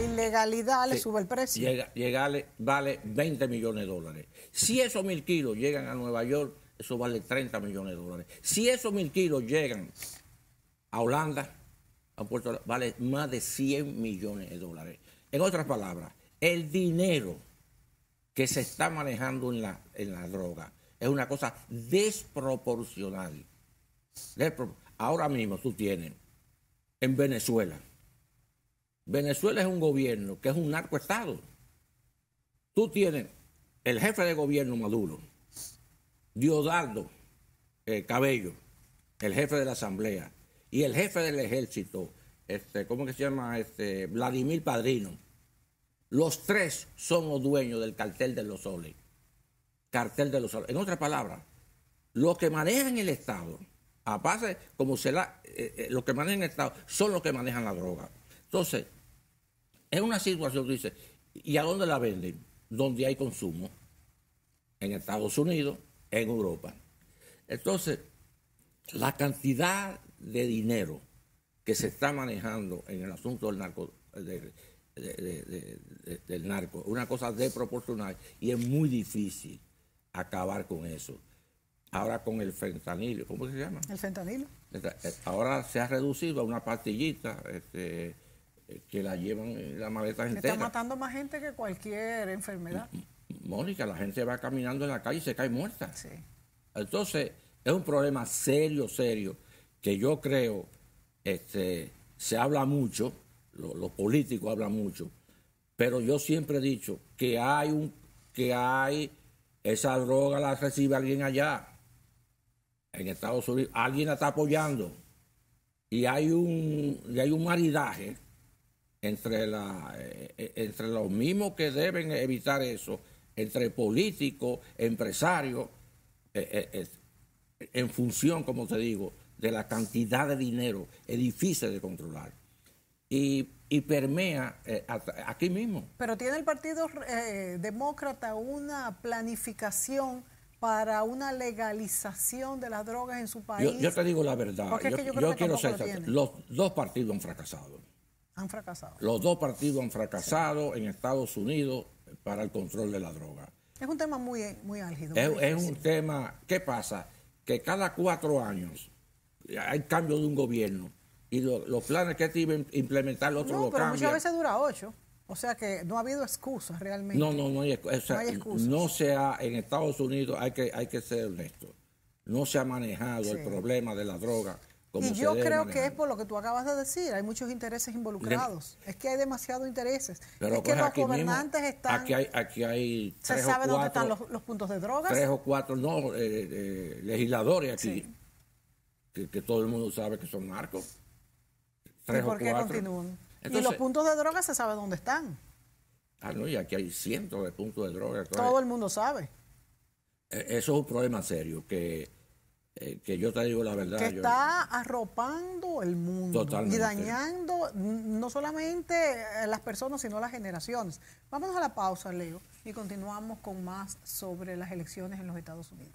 ilegalidad le sube el precio. Llega, llegale, vale 20 millones de dólares. Si esos mil kilos llegan a Nueva York, eso vale 30 millones de dólares. Si esos mil kilos llegan a Holanda, a Puerto vale más de 100 millones de dólares. En otras palabras, el dinero que se está manejando en la, en la droga es una cosa desproporcional. Ahora mismo tú tienes en Venezuela Venezuela es un gobierno que es un narcoestado. Tú tienes el jefe de gobierno Maduro, Diosdado eh, Cabello, el jefe de la Asamblea, y el jefe del ejército, este, ¿cómo que se llama? Este, Vladimir Padrino. Los tres somos dueños del cartel de los soles. Cartel de los En otras palabras, los que manejan el Estado, a base, como se la, eh, eh, los que manejan el Estado, son los que manejan la droga. Entonces, es una situación dice, ¿y a dónde la venden? Donde hay consumo, en Estados Unidos, en Europa. Entonces, la cantidad de dinero que se está manejando en el asunto del narco, del narco, una cosa desproporcional y es muy difícil acabar con eso. Ahora con el fentanilo, ¿cómo se llama? El fentanilo. Eh, ahora se ha reducido a una pastillita, este, eh, que la llevan eh, la maleta entera. Está matando más gente que cualquier enfermedad. Mm, mm, Mónica, la gente va caminando en la calle y se cae muerta. Entonces, es un problema serio, serio, que yo creo, este, se habla mucho, los políticos hablan mucho, pero yo siempre he dicho que hay un, que hay esa droga la recibe alguien allá, en Estados Unidos, alguien la está apoyando y hay un, y hay un maridaje entre, la, eh, eh, entre los mismos que deben evitar eso, entre políticos, empresarios, eh, en función, como te digo, de la cantidad de dinero, es difícil de controlar. Y, permea aquí mismo. Pero tiene el Partido Demócrata una planificación para una legalización de las drogas en su país. Yo, te digo la verdad, yo, quiero ser, los dos partidos han fracasado han fracasado. Los dos partidos han fracasado en Estados Unidos para el control de la droga. Es un tema muy, muy álgido. Es, un tema, ¿qué pasa? Que cada cuatro años hay cambio de un gobierno y los planes que tienen implementar los otro no, pero muchas veces dura ocho. O sea que no ha habido excusas realmente. No, no, no hay, o sea, no excusas. No se ha, en Estados Unidos, hay que, hay que ser honesto, no se ha manejado el problema de la droga y yo creo que es por lo que tú acabas de decir, hay muchos intereses involucrados. es que hay demasiados intereses. Pero es que pues los gobernantes están. Aquí hay, aquí se sabe dónde están los, puntos de drogas. Tres o cuatro, no, eh, eh, legisladores aquí, que, todo el mundo sabe que son narcos. pero ¿Y por qué continúan? y los puntos de drogas se sabe dónde están. Ah, no, y aquí hay cientos de puntos de drogas. Todo el mundo sabe. Eh, eso es un problema serio que que yo te digo la verdad. Que está arropando el mundo y dañando no solamente eh, las personas, sino las generaciones. vamos a la pausa, Leo, y continuamos con más sobre las elecciones en los Estados Unidos.